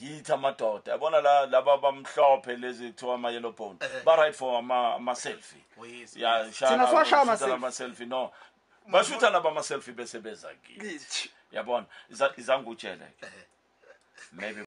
yithi amadoda yabona la laba bamhlophe lezi kuthiwa ama-yellow bone ba-right for ama-selfie oh, ya shanaama-selfie no bashutha laba ama-selfie bese beza kithi yabona izangutshele-ke maybe